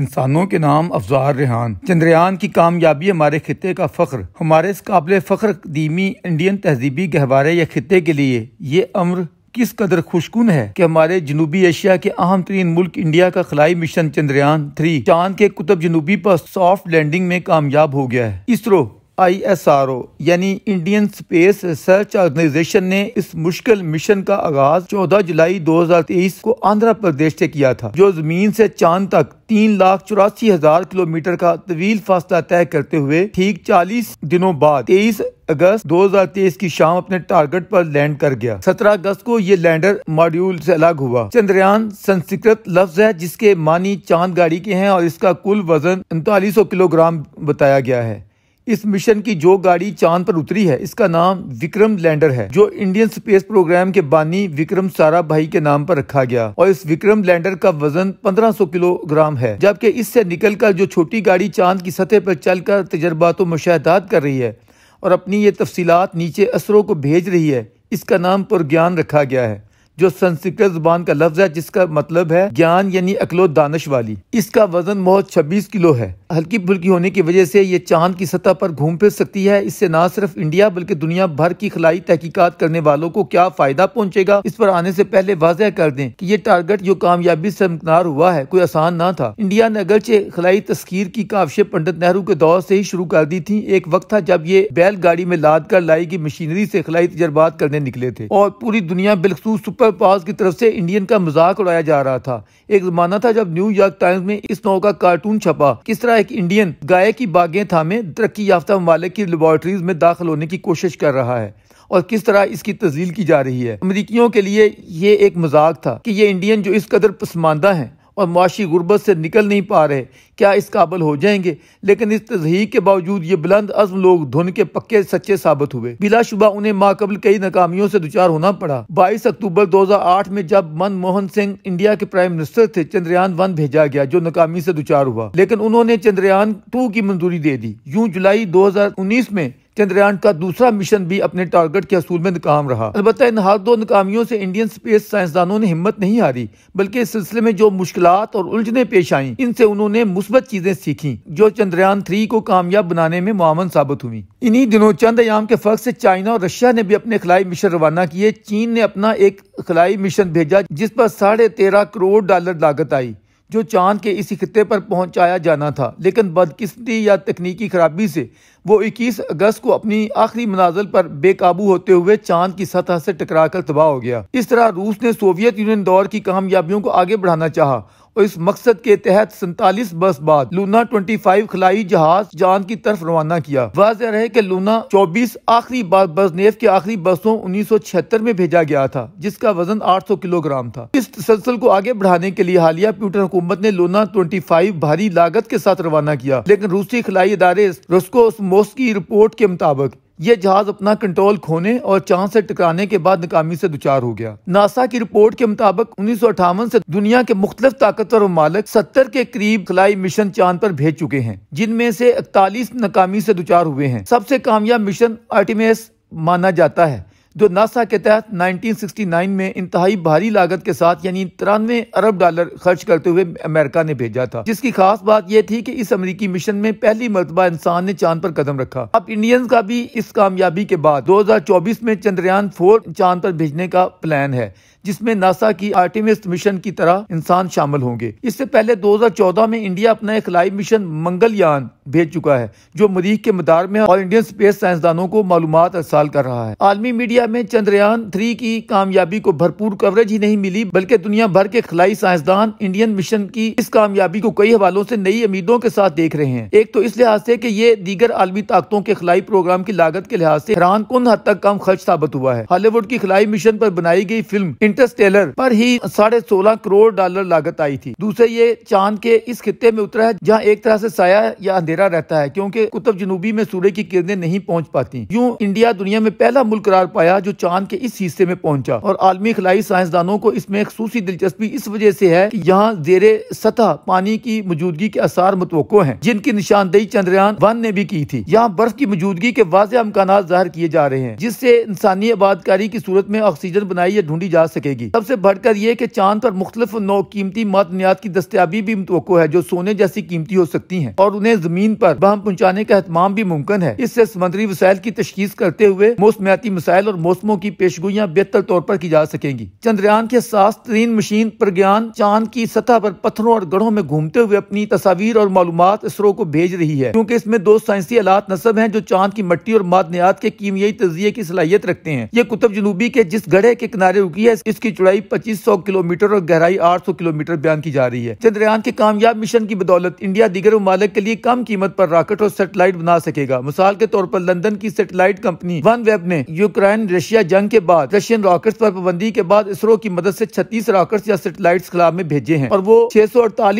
इंसानों के नाम अफजार रेहान चंद्रयान की कामयाबी हमारे खत्े का फ़ख्र हमारे इस काबिल फ़ख्र दीमी इंडियन तहजीबी गहवारे या खत्े के लिए ये अम्र किस कदर खुशकुन है कि हमारे जनूबी एशिया के अहम तरीन मुल्क इंडिया का खलाई मिशन चंद्रयान थ्री चांद के कुतब जनूबी पर सॉफ्ट लैंडिंग में कामयाब हो गया है ISRO I S R O यानी इंडियन स्पेस रिसर्च ऑर्गेनाइजेशन ने इस मुश्किल मिशन का आगाज 14 जुलाई 2023 को आंध्र प्रदेश से किया था जो जमीन से चांद तक तीन लाख चौरासी हजार किलोमीटर का तवील फासला तय करते हुए ठीक 40 दिनों बाद तेईस अगस्त 2023 की शाम अपने टारगेट पर लैंड कर गया 17 अगस्त को ये लैंडर मॉड्यूल से अलग हुआ चंद्रयान संस्कृत लफ्ज है जिसके मानी चांद गाड़ी के हैं और इसका कुल वजन उनतालीस किलोग्राम बताया गया है इस मिशन की जो गाड़ी चांद पर उतरी है इसका नाम विक्रम लैंडर है जो इंडियन स्पेस प्रोग्राम के बानी विक्रम सारा भाई के नाम पर रखा गया और इस विक्रम लैंडर का वजन 1500 किलोग्राम है जबकि इससे निकलकर जो छोटी गाड़ी चांद की सतह पर चलकर तजर्बात मुशाहदात कर रही है और अपनी ये तफसीत नीचे असरों को भेज रही है इसका नाम पुरज्ञान रखा गया है जो संस्कृत जुबान का लफ्ज है जिसका मतलब है ज्ञान यानी अकलो दानश वाली इसका वजन बहुत छब्बीस किलो है हल्की फुल्की होने की वजह से ये चांद की सतह पर घूम फिर सकती है इससे न सिर्फ इंडिया बल्कि दुनिया भर की खलाई तहकीकत करने वालों को क्या फायदा पहुँचेगा इस पर आने ऐसी पहले वाजह कर दें की ये टारगेट जो कामयाबी ऐसी मुकनार हुआ है कोई आसान न था इंडिया ने अगरचे खलाई तस्कीर की काविशें पंडित नेहरू के दौर ऐसी ही शुरू कर दी थी एक वक्त था जब ये बैलगाड़ी में लाद कर लाई गई मशीनरी ऐसी खलाई तजर्बात करने निकले थे और पूरी दुनिया बिलखसूस पर्पज की तरफ से इंडियन का मजाक उड़ाया जा रहा था एक जमाना था जब न्यूयॉर्क टाइम्स में इस नौ का कार्टून छपा किस तरह एक इंडियन गाय की बागें थामे तरक्की याफ्ता ममालिक की लेबॉरटरीज में दाखिल होने की कोशिश कर रहा है और किस तरह इसकी तजील की जा रही है अमरीकियों के लिए ये एक मजाक था कि ये इंडियन जो इस कदर पसमानदा है और माशी गुर्बत से निकल नहीं पा रहे क्या इस काबल हो जाएंगे लेकिन इस तजही के बावजूद ये बुलंद अजम लोग धुन के पक्के सच्चे साबित हुए बिलाशुबा उन्हें माकबल कई नाकामियों से दुचार होना पड़ा बाईस अक्टूबर दो हजार आठ में जब मनमोहन सिंह इंडिया के प्राइम मिनिस्टर थे चंद्रयान वन भेजा गया जो नाकामी से दुचार हुआ लेकिन उन्होंने चंद्रयान टू की मंजूरी दे दी यूं जुलाई दो हजार उन्नीस में चंद्रयान का दूसरा मिशन भी अपने टारगेट के असूल में नाकाम रहा अलबत्त इन हाथ दो नाकामियों से इंडियन स्पेस साइंसदानों ने हिम्मत नहीं हारी बल्कि इस सिलसिले में जो मुश्किल और उलझने पेश आई इनसे उन्होंने मुस्बत चीजें सीखी जो चंद्रयान थ्री को कामयाब बनाने में मामन साबित हुई इन्हीं दिनों चंद आयाम के फर्क ऐसी चाइना और रशिया ने भी अपने खिलाई मिशन रवाना किए चीन ने अपना एक खिलाई मिशन भेजा जिस पर साढ़े तेरह करोड़ डॉलर लागत आई जो चांद के इसी खत्े पर पहुंचाया जाना था लेकिन बदकिस्मती या तकनीकी खराबी से वो 21 अगस्त को अपनी आखिरी मनाजल पर बेकाबू होते हुए चांद की सतह से टकरा कर तबाह हो गया इस तरह रूस ने सोवियत यूनियन दौर की कामयाबियों को आगे बढ़ाना चाहा और इस मकसद के तहत सैतालीस बस बाद लूना 25 खलाई जहाज जान की तरफ रवाना किया वाजह रहे की लूना 24 आखिरी बार बजनेफ के आखिरी बसों 1976 में भेजा गया था जिसका वजन 800 किलोग्राम था इस तसलसल को आगे बढ़ाने के लिए हालिया प्यूटर हुकूमत ने लूना 25 भारी लागत के साथ रवाना किया लेकिन रूसी खलाई इदारे रस्को मोस्की रिपोर्ट के मुताबिक यह जहाज अपना कंट्रोल खोने और चांद से टकराने के बाद नाकामी से दुचार हो गया नासा की रिपोर्ट के मुताबिक उन्नीस से दुनिया के मुख्तलिफ ताकतवर ममालक सत्तर के करीब खलाई मिशन चांद पर भेज चुके हैं जिनमें से इकतालीस नाकामी से दुचार हुए हैं सबसे कामयाब मिशन आर्टिमेस माना जाता है जो नासा के तहत 1969 में इंतहाई भारी लागत के साथ यानी तिरानवे अरब डॉलर खर्च करते हुए अमेरिका ने भेजा था जिसकी खास बात यह थी कि इस अमरीकी मिशन में पहली मरतबा इंसान ने चांद पर कदम रखा अब इंडियंस का भी इस कामयाबी के बाद 2024 में चंद्रयान फोर चांद पर भेजने का प्लान है जिसमें नासा की आर्टिमिस्ट मिशन की तरह इंसान शामिल होंगे इससे पहले 2014 में इंडिया अपना खिलाई मिशन मंगलयान भेज चुका है जो मरीख के मदार में और इंडियन स्पेस साइंसदानों को मालूम अरसाल कर रहा है आलमी मीडिया में चंद्रयान थ्री की कामयाबी को भरपूर कवरेज ही नहीं मिली बल्कि दुनिया भर के खिलाई साइंसदान इंडियन मिशन की इस कामयाबी को कई हवालों से नई उम्मीदों के साथ देख रहे हैं एक तो इस लिहाज से की ये दीगर आलमी ताकतों के खिलाई प्रोग्राम की लागत के लिहाज से हैरान कन हद तक कम खर्च साबित हुआ है हॉलीवुड की खिलाई मिशन आरोप बनाई गई फिल्म इंटरस्टेलर पर ही साढ़े सोलह करोड़ डॉलर लागत आई थी दूसरे ये चांद के इस खत्ते में उतरा है जहाँ एक तरह से साया या अंधेरा रहता है क्योंकि कुतुब जनूबी में सूर्य की किरणें नहीं पहुँच पाती यूँ इंडिया दुनिया में पहला मुल्क करार पाया जो चांद के इस हिस्से में पहुँचा और आलमी खलाई साइंसदानों को इसमें खसूसी दिलचस्पी इस वजह से है की यहाँ जेर सतह पानी की मौजूदगी के आसार मुतव है जिनकी निशानदेही चंद्रयान वन ने भी की थी यहाँ बर्फ की मौजूदगी के वाज अमकान जाहिर किए जा रहे हैं जिससे इंसानी आबादकारी की सूरत में ऑक्सीजन बनाई या ढूंढी जा सके सकेगी सबसे बढ़कर यह की चांद पर मुख्तलिफ नौ कीमती मदनियात की दस्तियाबी भी मुतव है जो सोने जैसी कीमती हो सकती है और उन्हें जमीन पर बहम पहुँचाने का अहतमाम भी मुमकिन है इससे समंदरी वसाइल की तशखीस करते हुए मौसमियाती मिसाइल और मौसमों की पेशगोया बेहतर तौर पर की जा सकेंगी चंद्रयान के सास तरीन मशीन प्रज्ञान चांद की सतह पर पत्थरों और गढ़ों में घूमते हुए अपनी तस्वीर और मालूम इसरो को भेज रही है क्योंकि इसमें दो साइंसी आलात नस्ब है जो चांद की मट्टी और मादनियात के कीमियाई तजिए की सलाहियत रखते हैं ये कुतब जनूबी के जिस गढ़े के किनारे रुकी है इसकी चौड़ाई 2500 किलोमीटर और गहराई 800 किलोमीटर बयान की जा रही है चंद्रयान के कामयाब मिशन की बदौलत इंडिया दीगर ममालक के लिए कम कीमत पर रॉकेट और सेटेलाइट बना सकेगा मिसाल के तौर पर लंदन की सेटेलाइट कंपनी वन वेब ने यूक्रेन रशिया जंग के बाद रशियन रॉकेट आरोप पाबंदी के बाद इसरो की मदद ऐसी छत्तीस रॉकेट या सेटेलाइट खिलाफ में भेजे हैं और वो छह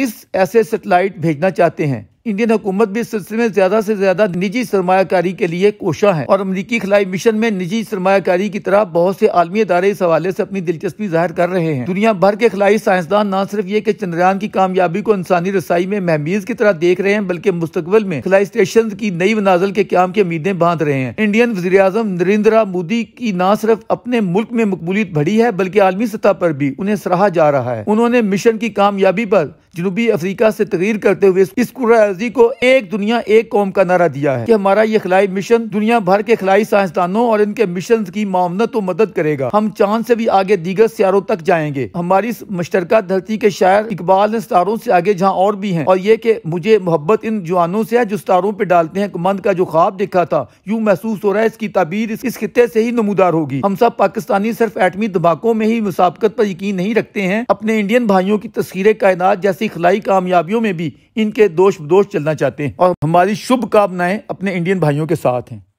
ऐसे सेटेलाइट भेजना चाहते हैं इंडियन हुकूमत भी इस सिलसिले में ज्यादा से ज्यादा निजी सरमाकारी के लिए कोशा है और अमरीकी खिलाई मिशन में निजी सरमाकारी की तरह बहुत से आलमी इदारे इस हवाले से अपनी दिलचस्पी जाहिर कर रहे हैं दुनिया भर के खिलाई साइंसदान न सिर्फ ये की चंद्रयान की कामयाबी को इंसानी रसाई में महमीज की तरह देख रहे हैं बल्कि मुस्तबल में खिलाई स्टेशन की नई मनाजल के क्याम की उम्मीदें बांध रहे हैं इंडियन वजी अजम नरेंद्र मोदी की न सिर्फ अपने मुल्क में मकबूलियत बढ़ी है बल्कि आलमी सतह पर भी उन्हें सराहा जा रहा है उन्होंने मिशन की कामयाबी आरोप जनूबी अफ्रीका से तकरीर करते हुए इस अर्जी को एक दुनिया एक कौम का नारा दिया है कि हमारा ये खिलाई मिशन दुनिया भर के खिलाई साइंसदानों और इनके मिशन की मामनत तो मदद करेगा हम चांद से भी आगे दीगर सियारों तक जाएंगे हमारी मुश्तर धरती के शायर इकबाल ने सितारों से आगे जहाँ और भी है और ये की मुझे मोहब्बत इन जवानों से है जो सितारों पर डालते हैं मंद का जो ख्वाब देखा था यूँ महसूस हो रहा है इसकी तबीर इस खत्े से ही नमूदार होगी हम सब पाकिस्तानी सिर्फ एटमी धमाकों में ही मुसाबकत पर यकीन नहीं रखते हैं अपने इंडियन भाइयों की तस्वीरें कायनात जैसे जैसी खलाई कामयाबियों में भी इनके दोष दोष चलना चाहते हैं और हमारी शुभकामनाएं अपने इंडियन भाइयों के साथ हैं